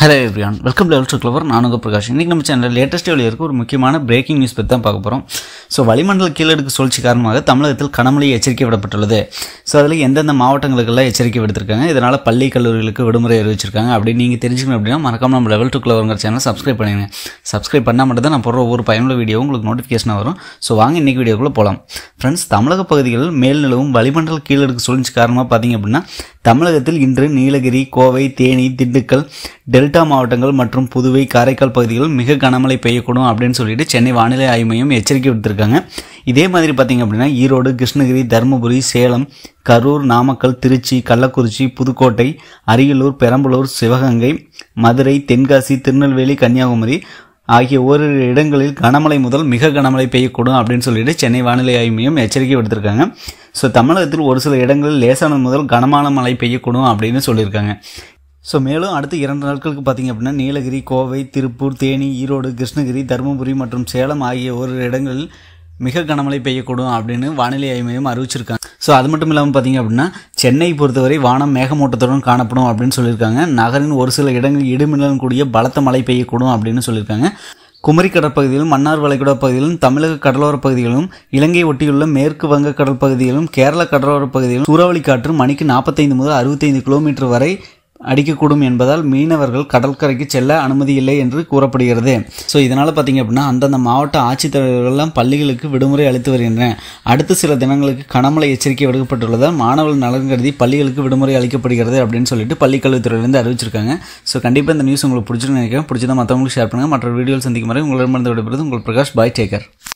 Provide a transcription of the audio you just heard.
hello everyone welcome level to clever நானுங்க பிரகாஷ் இன்றைக்கி நம்ம சேனலில் லேட்டஸ்ட் வெளியே இருக்க ஒரு முக்கியமான பிரேக்கிங் நியூஸ் பற்றி தான் பார்க்க போகிறோம் ஸோ வளிமண்டல கீழடுக்கு சுழற்சி காரணமாக தமிழகத்தில் கனமழை எச்சரிக்கை விடப்பட்டுள்ளது ஸோ அதில் எந்தெந்த மாவட்டங்களுக்கெல்லாம் எச்சரிக்கை விடுத்திருக்காங்க இதனால் பள்ளி கல்லூரிகளுக்கு விடுமுறை அறிவிச்சிருக்காங்க அப்படி நீங்கள் தெரிஞ்சுக்கணும் அப்படின்னா மறக்காம நம்ம லெவல் டு கிளவருங்கிற சேனல் சப்ஸ்கிரைப் பண்ணிடுங்க சப்ஸ்கிரைப் பண்ணால் மட்டும் தான் நான் போடுற ஒவ்வொரு பயனுள்ள வீடியோவும் உங்களுக்கு நோட்டிஃபிகேஷனாக வரும் ஸோ வாங்க இன்றைக்கி வீடியோக்குள்ளே போகலாம் ஃப்ரெண்ட்ஸ் தமிழக பகுதிகளில் மேல் நிலவும் வளிமண்டல கீழடுக்கு சுழற்சி காரணமாக பார்த்தீங்க அப்படின்னா தமிழகத்தில் இன்று நீலகிரி கோவை தேனி திண்டுக்கல் டெல்டா மாவட்டங்கள் மற்றும் புதுவை காரைக்கால் பகுதிகளில் மிக கனமழை பெய்யக்கூடும் அப்படின்னு சொல்லிட்டு சென்னை வானிலை ஆய்வு மையம் எச்சரிக்கை விடுத்திருக்காங்க இதே மாதிரி பார்த்திங்க அப்படின்னா ஈரோடு கிருஷ்ணகிரி தருமபுரி சேலம் கரூர் நாமக்கல் திருச்சி கள்ளக்குறிச்சி புதுக்கோட்டை அரியலூர் பெரம்பலூர் சிவகங்கை மதுரை தென்காசி திருநெல்வேலி கன்னியாகுமரி ஆகிய ஓரிரு இடங்களில் கனமழை முதல் மிக கனமழை பெய்யக்கூடும் அப்படின்னு சொல்லிட்டு சென்னை வானிலை ஆய்வு மையம் எச்சரிக்கை விடுத்திருக்காங்க ஸோ தமிழகத்தில் ஒரு சில இடங்களில் லேசான முதல் கனமான மழை பெய்யக்கூடும் அப்படின்னு சொல்லியிருக்காங்க ஸோ மேலும் அடுத்து இரண்டு நாட்களுக்கு பார்த்தீங்க அப்படின்னா நீலகிரி கோவை திருப்பூர் தேனி ஈரோடு கிருஷ்ணகிரி தருமபுரி மற்றும் சேலம் ஆகிய ஒரு இடங்களில் மிக கனமழை பெய்யக்கூடும் அப்படின்னு வானிலை ஆய்வு மையம் அறிவிச்சிருக்காங்க ஸோ அது மட்டும் இல்லாமல் பார்த்திங்க அப்படின்னா சென்னை பொறுத்தவரை வானம் மேகமூட்டத்துடன் காணப்படும் அப்படின்னு சொல்லியிருக்காங்க நகரின் ஒரு சில இடங்களில் இடிமின்னலும் கூடிய பலத்த மழை பெய்யக்கூடும் அப்படின்னு சொல்லியிருக்காங்க குமரி கடற்பகுதியிலும் மன்னார் வளைகுடா பகுதியிலும் தமிழக கடலோரப் பகுதிகளிலும் இலங்கை ஒட்டியுள்ள மேற்கு வங்க கடல் பகுதியிலும் கேரள கடலோரப் பகுதியிலும் சூறாவளி காற்று மணிக்கு நாற்பத்தைந்து முதல் அறுபத்தைந்து கிலோமீட்டர் வரை அடிக்கக்கூடும் என்பதால் மீனவர்கள் கடற்கரைக்கு செல்ல அனுமதி இல்லை என்று கூறப்படுகிறது ஸோ இதனால் பார்த்தீங்க அப்படின்னா அந்தந்த மாவட்ட ஆட்சித்தலைவர்கள்லாம் பள்ளிகளுக்கு விடுமுறை அளித்து வருகின்றன அடுத்த சில தினங்களுக்கு கனமழை எச்சரிக்கை விடுக்கப்பட்டுள்ளதால் மாணவர்கள் நலன் கருதி பள்ளிகளுக்கு விடுமுறை அளிக்கப்படுகிறது அப்படின்னு சொல்லிட்டு பள்ளிக்கல்வித்துறையிலிருந்து அறிவிச்சிருக்காங்க ஸோ கண்டிப்பாக இந்த நியூஸ் உங்களுக்கு பிடிச்சிருக்கு நினைக்கிறேன் பிடிச்சதான் மற்றவங்களுக்கு ஷேர் பண்ணுங்கள் மற்ற வீடியோ சந்திக்கும் வரை உங்களிடமிருந்து விடைபெறுது உங்கள் பிரகாஷ் பாய் டேக்கர்